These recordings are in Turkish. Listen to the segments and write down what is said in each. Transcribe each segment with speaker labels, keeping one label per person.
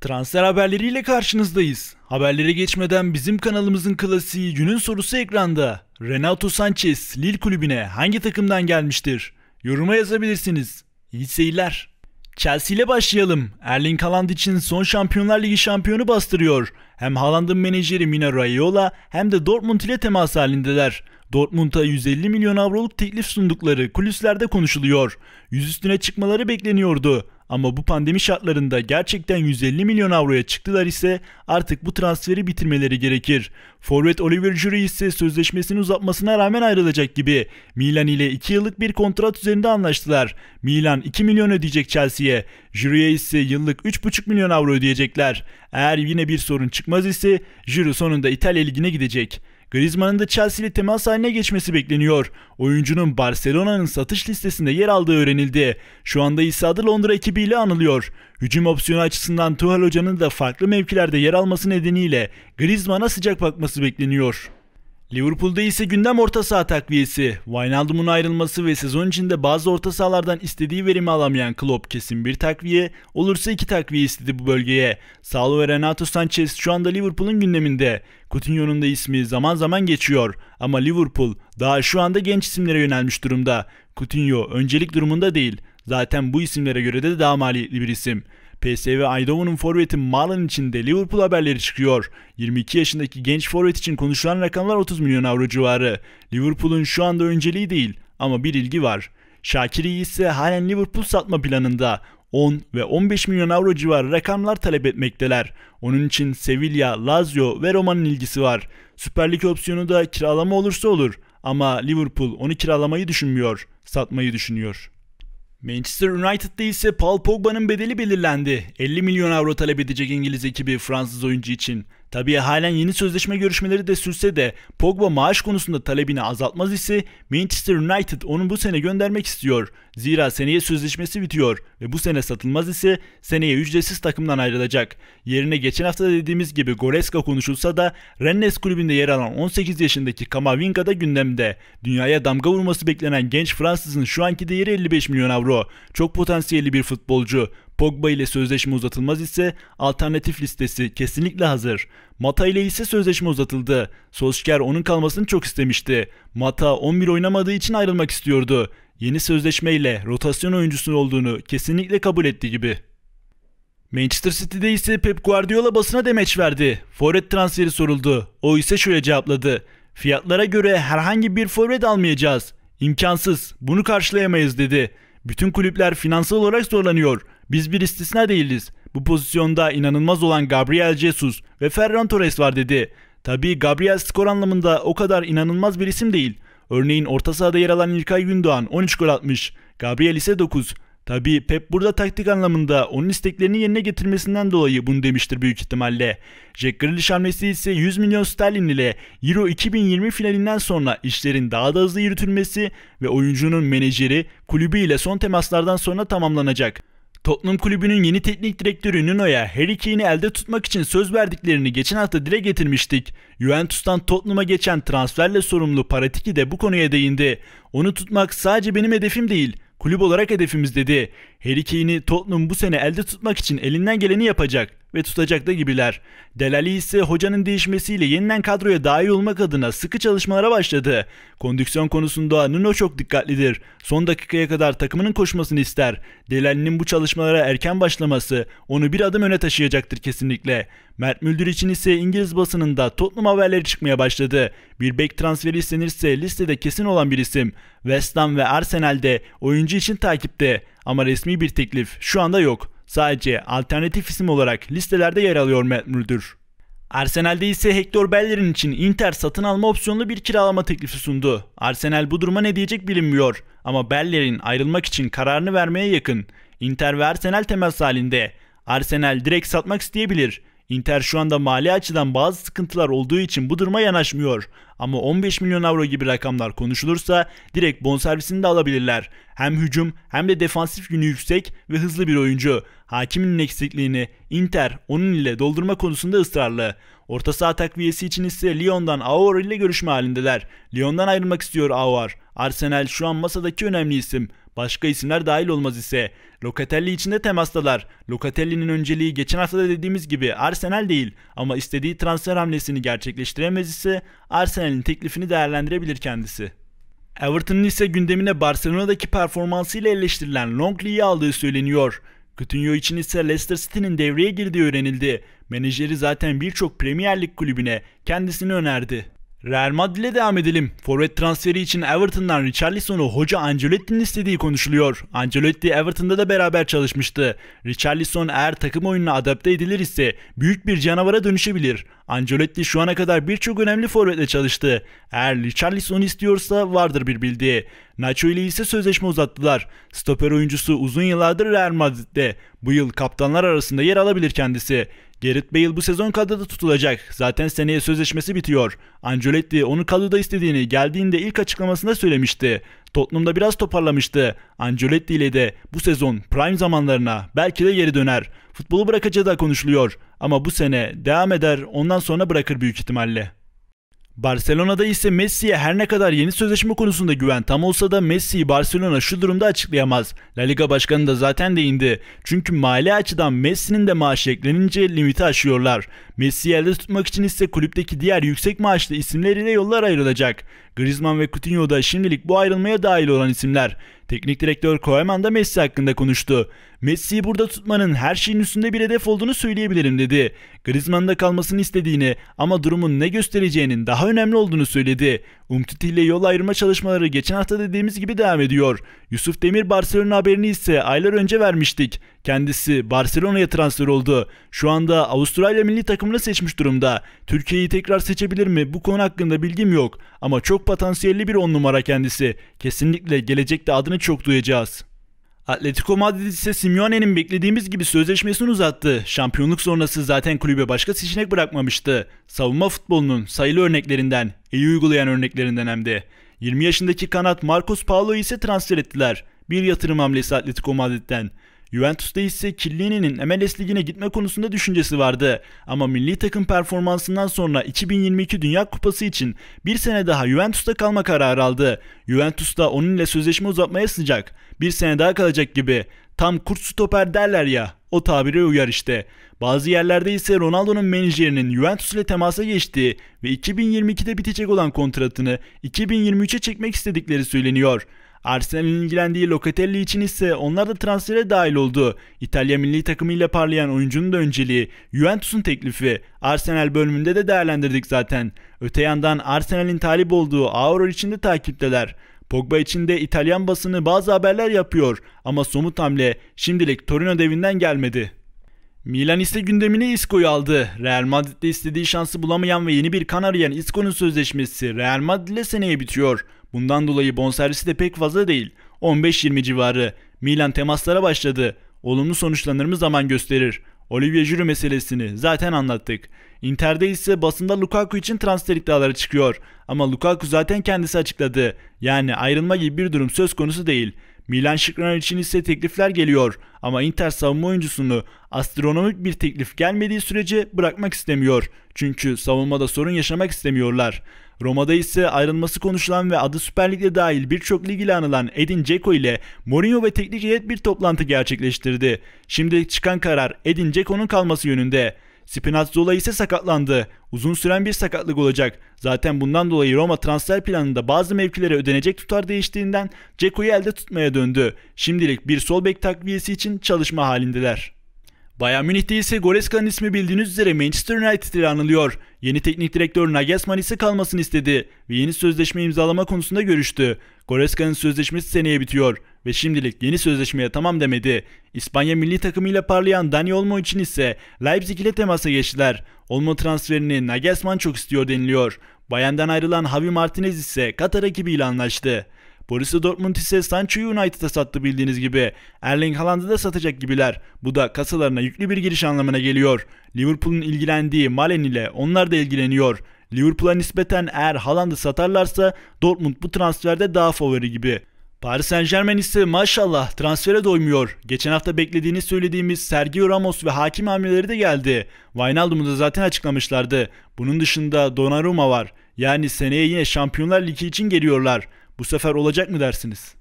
Speaker 1: Transfer haberleriyle karşınızdayız. Haberlere geçmeden bizim kanalımızın klasiği günün sorusu ekranda. Renato Sanchez Lille kulübüne hangi takımdan gelmiştir? Yoruma yazabilirsiniz. İyi seyirler. Chelsea ile başlayalım. Erling Haaland için son Şampiyonlar Ligi şampiyonu bastırıyor. Hem Haaland'ın menajeri Mino Raiola hem de Dortmund ile temas halindeler. Dortmund'a 150 milyon avroluk teklif sundukları kulislerde konuşuluyor. Yüz üstüne çıkmaları bekleniyordu. Ama bu pandemi şartlarında gerçekten 150 milyon avroya çıktılar ise artık bu transferi bitirmeleri gerekir. Forvet Oliver Giroud ise sözleşmesini uzatmasına rağmen ayrılacak gibi. Milan ile 2 yıllık bir kontrat üzerinde anlaştılar. Milan 2 milyon ödeyecek Chelsea'ye. Giroud'a ise yıllık 3,5 milyon avro ödeyecekler. Eğer yine bir sorun çıkmaz ise Giroud sonunda İtalya Ligi'ne gidecek. Griezmann'ın da Chelsea ile temas haline geçmesi bekleniyor. Oyuncunun Barcelona'nın satış listesinde yer aldığı öğrenildi. Şu anda ise adı Londra ekibiyle anılıyor. Hücum opsiyonu açısından Tuchel Hoca'nın da farklı mevkilerde yer alması nedeniyle Griezmann'a sıcak bakması bekleniyor. Liverpool'da ise gündem orta saha takviyesi. Wijnaldum'un ayrılması ve sezon içinde bazı orta sahalardan istediği verimi alamayan Klopp kesin bir takviye, olursa iki takviye istedi bu bölgeye. Salo ve Renato Sanchez şu anda Liverpool'un gündeminde. Coutinho'nun da ismi zaman zaman geçiyor ama Liverpool daha şu anda genç isimlere yönelmiş durumda. Coutinho öncelik durumunda değil. Zaten bu isimlere göre de daha maliyetli bir isim. PSV Eindhoven'un forveti Malin için de Liverpool haberleri çıkıyor. 22 yaşındaki genç forvet için konuşulan rakamlar 30 milyon avro civarı. Liverpool'un şu anda önceliği değil ama bir ilgi var. Şakiri ise halen Liverpool satma planında. 10 ve 15 milyon avro civarı rakamlar talep etmekteler. Onun için Sevilla, Lazio ve Roma'nın ilgisi var. Süper Lig opsiyonu da kiralama olursa olur ama Liverpool onu kiralamayı düşünmüyor, satmayı düşünüyor. Manchester United'da ise Paul Pogba'nın bedeli belirlendi. 50 milyon avro talep edecek İngiliz ekibi Fransız oyuncu için. Tabii halen yeni sözleşme görüşmeleri de sürse de Pogba maaş konusunda talebini azaltmaz ise Manchester United onu bu sene göndermek istiyor. Zira seneye sözleşmesi bitiyor ve bu sene satılmaz ise seneye ücretsiz takımdan ayrılacak. Yerine geçen hafta dediğimiz gibi Goreska konuşulsa da Rennes kulübünde yer alan 18 yaşındaki Kamavinga da gündemde. Dünyaya damga vurması beklenen genç Fransızın şu anki değeri 55 milyon avro. Çok potansiyelli bir futbolcu. Pogba ile sözleşme uzatılmaz ise alternatif listesi kesinlikle hazır. Mata ile ise sözleşme uzatıldı. Solskjaer onun kalmasını çok istemişti. Mata 11 oynamadığı için ayrılmak istiyordu. Yeni sözleşme ile rotasyon oyuncusu olduğunu kesinlikle kabul etti gibi. Manchester City'de ise Pep Guardiola basına demeç verdi. Forvet transferi soruldu. O ise şöyle cevapladı. Fiyatlara göre herhangi bir forvet almayacağız. İmkansız. Bunu karşılayamayız dedi. Bütün kulüpler finansal olarak zorlanıyor. Biz bir istisna değiliz. Bu pozisyonda inanılmaz olan Gabriel Jesus ve Ferran Torres var dedi. Tabii Gabriel skor anlamında o kadar inanılmaz bir isim değil. Örneğin orta sahada yer alan İlkay Gündoğan 13 gol atmış. Gabriel ise 9. Tabii Pep burada taktik anlamında onun isteklerini yerine getirmesinden dolayı bunu demiştir büyük ihtimalle. Jack Grealish hamlesi ise 100 milyon sterlin ile Euro 2020 finalinden sonra işlerin daha da hızlı yürütülmesi ve oyuncunun menajeri kulübü ile son temaslardan sonra tamamlanacak. Tottenham kulübünün yeni teknik direktörü Nuno'ya Harry Kane'i elde tutmak için söz verdiklerini geçen hafta dile getirmiştik. Juventus'tan Tottenham'a geçen transferle sorumlu Paratiki de bu konuya değindi. Onu tutmak sadece benim hedefim değil. Kulüp olarak hedefimiz dedi. Harry Kane'i Tottenham bu sene elde tutmak için elinden geleni yapacak ve tutacak da gibiler. Delali ise hocanın değişmesiyle yeniden kadroya dahil olmak adına sıkı çalışmalara başladı. Kondüksiyon konusunda Nuno çok dikkatlidir. Son dakikaya kadar takımının koşmasını ister. Delali'nin bu çalışmalara erken başlaması onu bir adım öne taşıyacaktır kesinlikle. Mert Müldür için ise İngiliz basınında Tottenham haberleri çıkmaya başladı. Bir bek transferi istenirse listede kesin olan bir isim. West Ham ve Arsenal'de oyuncu için takipte ama resmi bir teklif şu anda yok. Sadece alternatif isim olarak listelerde yer alıyor Matt Mulder. Arsenal'de ise Hector Bellerin için Inter satın alma opsiyonlu bir kiralama teklifi sundu. Arsenal bu duruma ne diyecek bilinmiyor ama Bellerin ayrılmak için kararını vermeye yakın. Inter ve Arsenal temas halinde. Arsenal direkt satmak isteyebilir Inter şu anda mali açıdan bazı sıkıntılar olduğu için bu duruma yanaşmıyor. Ama 15 milyon avro gibi rakamlar konuşulursa direkt bonservisini de alabilirler. Hem hücum hem de defansif günü yüksek ve hızlı bir oyuncu. Hakiminin eksikliğini Inter onun ile doldurma konusunda ısrarlı. Orta saha takviyesi için ise Lyon'dan Aouar ile görüşme halindeler. Lyon'dan ayrılmak istiyor Aouar. Arsenal şu an masadaki önemli isim. Başka isimler dahil olmaz ise. Locatelli içinde temastalar. Locatelli'nin önceliği geçen hafta da dediğimiz gibi Arsenal değil ama istediği transfer hamlesini gerçekleştiremez ise Arsenal'in teklifini değerlendirebilir kendisi. Everton'ın ise gündemine Barcelona'daki performansıyla eleştirilen Longley'i aldığı söyleniyor. Coutinho için ise Leicester City'nin devreye girdiği öğrenildi. Menajeri zaten birçok Premier Lig kulübüne kendisini önerdi. Real Madrid'e devam edelim. Forvet transferi için Everton'dan Richarlison'u hoca Ancelotti'nin istediği konuşuluyor. Ancelotti Everton'da da beraber çalışmıştı. Richarlison eğer takım oyununa adapte edilir ise büyük bir canavara dönüşebilir. Ancelotti şu ana kadar birçok önemli forvetle çalıştı. Eğer Richarlison istiyorsa vardır bir bildiği. Nacho ile ise sözleşme uzattılar. Stoper oyuncusu uzun yıllardır Real Madrid'de. Bu yıl kaptanlar arasında yer alabilir kendisi. Gerrit Bale bu sezon kadroda tutulacak. Zaten seneye sözleşmesi bitiyor. Ancelotti onu kadroda istediğini geldiğinde ilk açıklamasında söylemişti. Tottenham'da biraz toparlamıştı. Ancelotti ile de bu sezon prime zamanlarına belki de geri döner. Futbolu bırakacağı da konuşuluyor. Ama bu sene devam eder ondan sonra bırakır büyük ihtimalle. Barcelona'da ise Messi'ye her ne kadar yeni sözleşme konusunda güven tam olsa da Messi'yi Barcelona şu durumda açıklayamaz. La Liga Başkanı da zaten değindi. Çünkü mali açıdan Messi'nin de maaşı eklenince limiti aşıyorlar. Messi'yi elde tutmak için ise kulüpteki diğer yüksek maaşlı isimler ile yollar ayrılacak. Griezmann ve Coutinho da şimdilik bu ayrılmaya dahil olan isimler. Teknik direktör Koeman da Messi hakkında konuştu. Messi'yi burada tutmanın her şeyin üstünde bir hedef olduğunu söyleyebilirim dedi. Griezmann'da kalmasını istediğini ama durumun ne göstereceğinin daha önemli olduğunu söyledi. Umtiti ile yol ayırma çalışmaları geçen hafta dediğimiz gibi devam ediyor. Yusuf Demir Barcelona haberini ise aylar önce vermiştik. Kendisi Barcelona'ya transfer oldu. Şu anda Avustralya milli takımını seçmiş durumda. Türkiye'yi tekrar seçebilir mi? Bu konu hakkında bilgim yok. Ama çok potansiyelli bir on numara kendisi. Kesinlikle gelecekte adını çok duyacağız. Atletico Madrid ise Simeone'nin beklediğimiz gibi sözleşmesini uzattı. Şampiyonluk sonrası zaten kulübe başka seçenek bırakmamıştı. Savunma futbolunun sayılı örneklerinden, iyi uygulayan örneklerinden hem de. 20 yaşındaki kanat Marcos Paulo'yu ise transfer ettiler. Bir yatırım hamlesi Atletico Madrid'den. Juventus'ta ise Chiellini'nin MLS Ligi'ne gitme konusunda düşüncesi vardı. Ama milli takım performansından sonra 2022 Dünya Kupası için bir sene daha Juventus'ta kalma kararı aldı. Juventus'ta onunla sözleşme uzatmaya sıcak. Bir sene daha kalacak gibi. Tam kurt stoper derler ya o tabire uyar işte. Bazı yerlerde ise Ronaldo'nun menajerinin Juventus ile temasa geçtiği ve 2022'de bitecek olan kontratını 2023'e çekmek istedikleri söyleniyor. Arsenal'in ilgilendiği Locatelli için ise onlar da transfere dahil oldu. İtalya milli takımıyla parlayan oyuncunun da önceliği, Juventus'un teklifi, Arsenal bölümünde de değerlendirdik zaten. Öte yandan Arsenal'in talip olduğu Auror için de takipteler. Pogba için de İtalyan basını bazı haberler yapıyor ama somut hamle şimdilik Torino devinden gelmedi. Milan ise gündemine Isco'yu aldı. Real Madrid'de istediği şansı bulamayan ve yeni bir kan arayan Isco'nun sözleşmesi Real Madrid ile seneye bitiyor. Bundan dolayı bonservisi de pek fazla değil. 15-20 civarı. Milan temaslara başladı. Olumlu sonuçlanır mı zaman gösterir. Olivier Giroud meselesini zaten anlattık. Inter'de ise basında Lukaku için transfer iddiaları çıkıyor. Ama Lukaku zaten kendisi açıkladı. Yani ayrılma gibi bir durum söz konusu değil. Milan Şıkran için ise teklifler geliyor ama Inter savunma oyuncusunu astronomik bir teklif gelmediği sürece bırakmak istemiyor. Çünkü savunmada sorun yaşamak istemiyorlar. Roma'da ise ayrılması konuşulan ve adı Süper Lig'de dahil birçok lig ile anılan Edin Dzeko ile Mourinho ve teknik heyet bir toplantı gerçekleştirdi. Şimdi çıkan karar Edin Dzeko'nun kalması yönünde. Spinazzola ise sakatlandı. Uzun süren bir sakatlık olacak. Zaten bundan dolayı Roma transfer planında bazı mevkilere ödenecek tutar değiştiğinden Ceko'yu elde tutmaya döndü. Şimdilik bir sol bek takviyesi için çalışma halindeler. Bayern Münih'te ise Goreska'nın ismi bildiğiniz üzere Manchester United ile anılıyor. Yeni teknik direktör Nagelsmann ise kalmasını istedi ve yeni sözleşme imzalama konusunda görüştü. Goreska'nın sözleşmesi seneye bitiyor ve şimdilik yeni sözleşmeye tamam demedi. İspanya milli takımıyla parlayan Dani Olmo için ise Leipzig ile temasa geçtiler. Olmo transferini Nagelsmann çok istiyor deniliyor. Bayern'den ayrılan Javi Martinez ise Katar ekibiyle anlaştı. Borussia Dortmund ise Sancho United'a sattı bildiğiniz gibi. Erling Haaland'ı da satacak gibiler. Bu da kasalarına yüklü bir giriş anlamına geliyor. Liverpool'un ilgilendiği Malen ile onlar da ilgileniyor. Liverpool'a nispeten eğer Haaland'ı satarlarsa Dortmund bu transferde daha favori gibi. Paris Saint Germain ise maşallah transfere doymuyor. Geçen hafta beklediğini söylediğimiz Sergio Ramos ve hakim hamleleri de geldi. Wijnaldum'u da zaten açıklamışlardı. Bunun dışında Donnarumma var. Yani seneye yine Şampiyonlar Ligi için geliyorlar. Bu sefer olacak mı dersiniz?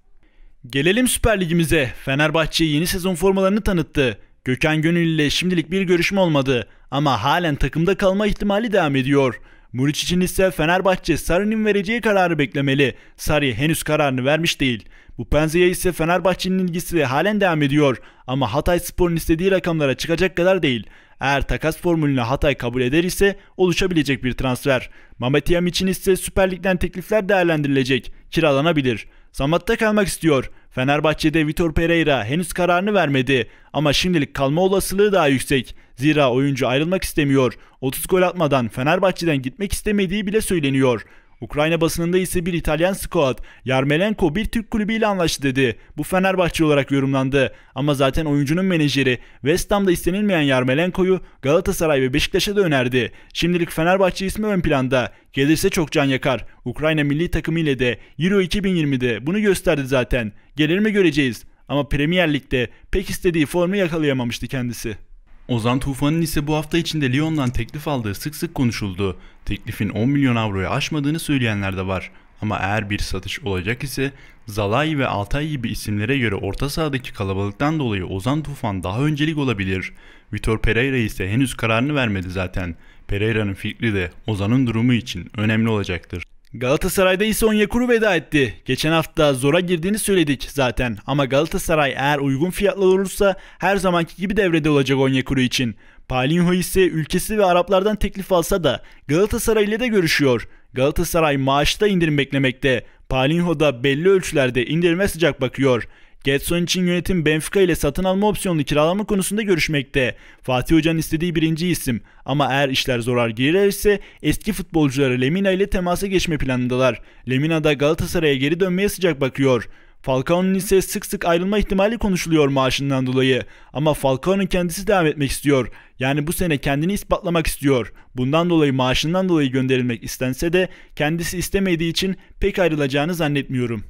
Speaker 1: Gelelim Süper Ligimize. Fenerbahçe yeni sezon formalarını tanıttı. Gökhan Gönül ile şimdilik bir görüşme olmadı ama halen takımda kalma ihtimali devam ediyor. Muriç için ise Fenerbahçe Sarı'nın vereceği kararı beklemeli. Sarı henüz kararını vermiş değil. Bu Penze'ye ise Fenerbahçe'nin ilgisi halen devam ediyor ama Hatay Spor'un istediği rakamlara çıkacak kadar değil. Eğer takas formülünü Hatay kabul eder ise oluşabilecek bir transfer. Mametiyam için ise Süper Lig'den teklifler değerlendirilecek, kiralanabilir. Samat'ta kalmak istiyor. Fenerbahçe'de Vitor Pereira henüz kararını vermedi ama şimdilik kalma olasılığı daha yüksek. Zira oyuncu ayrılmak istemiyor. 30 gol atmadan Fenerbahçe'den gitmek istemediği bile söyleniyor. Ukrayna basınında ise bir İtalyan squad Yarmelenko bir Türk kulübüyle anlaştı dedi. Bu Fenerbahçe olarak yorumlandı. Ama zaten oyuncunun menajeri West Ham'da istenilmeyen Yarmelenko'yu Galatasaray ve Beşiktaş'a da önerdi. Şimdilik Fenerbahçe ismi ön planda. Gelirse çok can yakar. Ukrayna milli takımı ile de Euro 2020'de bunu gösterdi zaten. Gelir mi göreceğiz. Ama Premier Lig'de pek istediği formu yakalayamamıştı kendisi. Ozan Tufan'ın ise bu hafta içinde Lyon'dan teklif aldığı sık sık konuşuldu. Teklifin 10 milyon avroyu aşmadığını söyleyenler de var. Ama eğer bir satış olacak ise Zalai ve Altay gibi isimlere göre orta sahadaki kalabalıktan dolayı Ozan Tufan daha öncelik olabilir. Vitor Pereira ise henüz kararını vermedi zaten. Pereira'nın fikri de Ozan'ın durumu için önemli olacaktır. Galatasaray'da ise Onyekuru veda etti. Geçen hafta zora girdiğini söyledik zaten ama Galatasaray eğer uygun fiyatla olursa her zamanki gibi devrede olacak Onyekuru için. Palinho ise ülkesi ve Araplardan teklif alsa da Galatasaray ile de görüşüyor. Galatasaray maaşta indirim beklemekte. Palinho da belli ölçülerde indirime sıcak bakıyor. Getson için yönetim Benfica ile satın alma opsiyonunu kiralama konusunda görüşmekte. Fatih Hoca'nın istediği birinci isim ama eğer işler zorar girerse eski futbolcuları Lemina ile temasa geçme planındalar. Lemina da Galatasaray'a geri dönmeye sıcak bakıyor. Falcao'nun ise sık sık ayrılma ihtimali konuşuluyor maaşından dolayı. Ama Falcao'nun kendisi devam etmek istiyor. Yani bu sene kendini ispatlamak istiyor. Bundan dolayı maaşından dolayı gönderilmek istense de kendisi istemediği için pek ayrılacağını zannetmiyorum.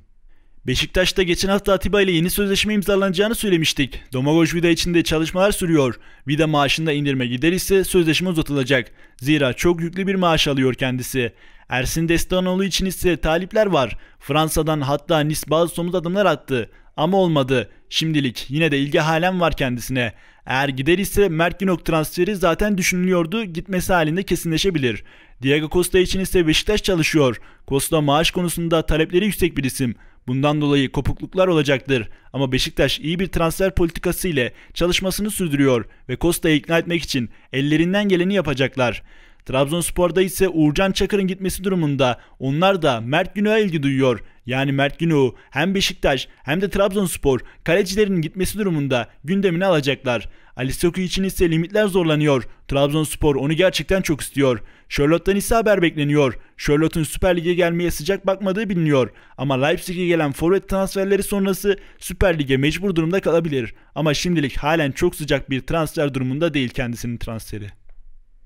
Speaker 1: Beşiktaş'ta geçen hafta Atiba ile yeni sözleşme imzalanacağını söylemiştik. Domagoj Vida için de çalışmalar sürüyor. Vida maaşında indirme gider ise sözleşme uzatılacak. Zira çok yüklü bir maaş alıyor kendisi. Ersin Destanoğlu için ise talipler var. Fransa'dan hatta Nice bazı somut adımlar attı. Ama olmadı. Şimdilik yine de ilgi halen var kendisine. Eğer gider ise Mert Günok transferi zaten düşünülüyordu. Gitmesi halinde kesinleşebilir. Diego Costa için ise Beşiktaş çalışıyor. Costa maaş konusunda talepleri yüksek bir isim. Bundan dolayı kopukluklar olacaktır ama Beşiktaş iyi bir transfer politikası ile çalışmasını sürdürüyor ve Costa'yı ikna etmek için ellerinden geleni yapacaklar. Trabzonspor'da ise Uğurcan Çakır'ın gitmesi durumunda onlar da Mert Günok'a ilgi duyuyor. Yani Mert Günok'u hem Beşiktaş hem de Trabzonspor kalecilerin gitmesi durumunda gündemini alacaklar. Ali Soku için ise limitler zorlanıyor. Trabzonspor onu gerçekten çok istiyor. Charlotte'dan ise haber bekleniyor. Charlotte'un Süper Lig'e gelmeye sıcak bakmadığı biliniyor. Ama Leipzig'e gelen forvet transferleri sonrası Süper Lig'e mecbur durumda kalabilir. Ama şimdilik halen çok sıcak bir transfer durumunda değil kendisinin transferi.